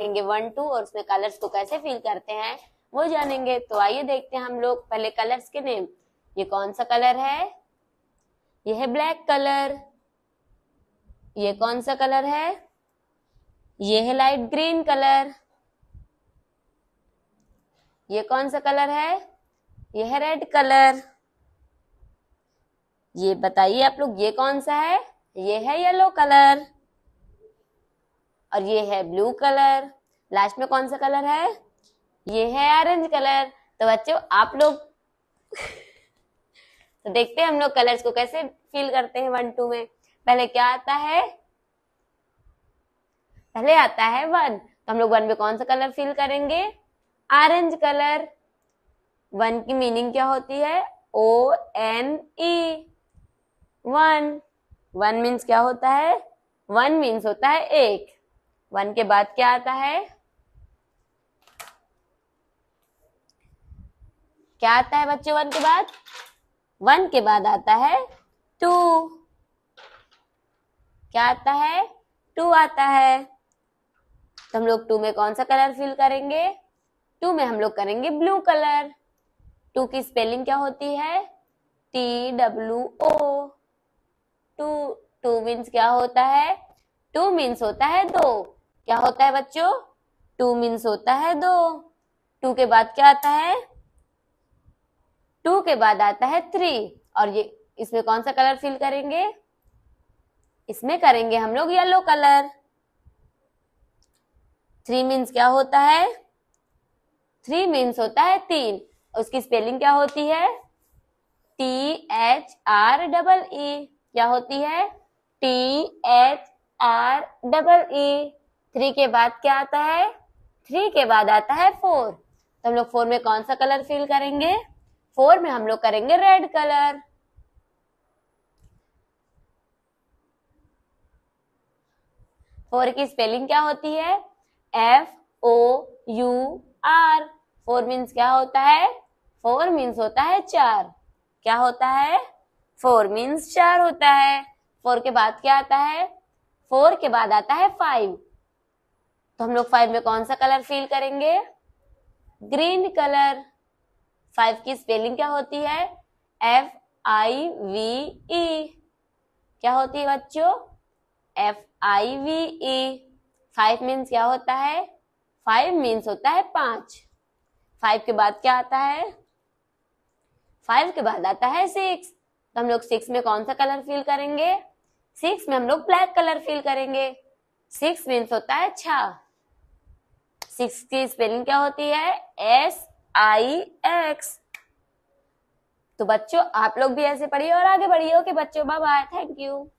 लेंगे one two और उसमें कलर्स को कैसे फील करते हैं वो जानेंगे तो आइए देखते हैं हम लोग पहले कलर्स के नेम ये कौन सा कलर है ये है ब्लैक कलर ये कौन सा कलर है ये है लाइट ग्रीन कलर ये कौन सा कलर है ये है रेड कलर ये बताइए आप लोग ये कौन सा है ये है येलो कलर और ये है ब्लू कलर लास्ट में कौन सा कलर है ये है ऑरेंज कलर तो बच्चों आप लोग तो देखते हैं हम लोग कलर्स को कैसे फील करते हैं वन टू में पहले क्या आता है पहले आता है वन तो हम लोग वन में कौन सा कलर फील करेंगे ऑरेंज कलर वन की मीनिंग क्या होती है O N E one one means क्या होता है वन मीन्स होता है एक वन के बाद क्या आता है क्या आता है बच्चों वन के बाद वन के बाद आता है टू क्या आता है टू आता है तो हम लोग टू में कौन सा कलर फिल करेंगे टू में हम लोग करेंगे ब्लू कलर टू की स्पेलिंग क्या होती है T W O two two means क्या होता है टू मीन्स होता है दो क्या होता है बच्चों टू मीन्स होता है दो टू के बाद क्या आता है टू के बाद आता है थ्री और ये इसमें कौन सा कलर फिल करेंगे इसमें करेंगे हम लोग येलो कलर थ्री मीन्स क्या होता है थ्री मीन्स होता है तीन उसकी स्पेलिंग क्या होती है T H R double E क्या होती है T H R double E three के बाद क्या आता है थ्री के बाद आता है फोर तो हम लोग फोर में कौन सा कलर फील करेंगे फोर में हम लोग करेंगे रेड कलर फोर की स्पेलिंग क्या होती है F O U R four means क्या होता है फोर मीन्स होता है चार क्या होता है फोर मीन्स चार होता है फोर के बाद क्या आता है फोर के बाद आता है फाइव तो हम लोग फाइव में कौन सा कलर फील करेंगे ग्रीन कलर फाइव की स्पेलिंग क्या होती है एफ आई वी ई क्या होती है बच्चों F I V E five means क्या होता है फाइव मीन्स होता है पांच फाइव के बाद क्या आता है फाइव के बाद आता है सिक्स तो हम लोग सिक्स में कौन सा कलर फील करेंगे सिक्स में हम लोग ब्लैक कलर फील करेंगे सिक्स मीन्स होता है छा सिक्स की स्पेलिंग क्या होती है एस आई एक्स तो बच्चों आप लोग भी ऐसे पढ़िए और आगे बढ़िए ओके बच्चों बाय बाय थैंक यू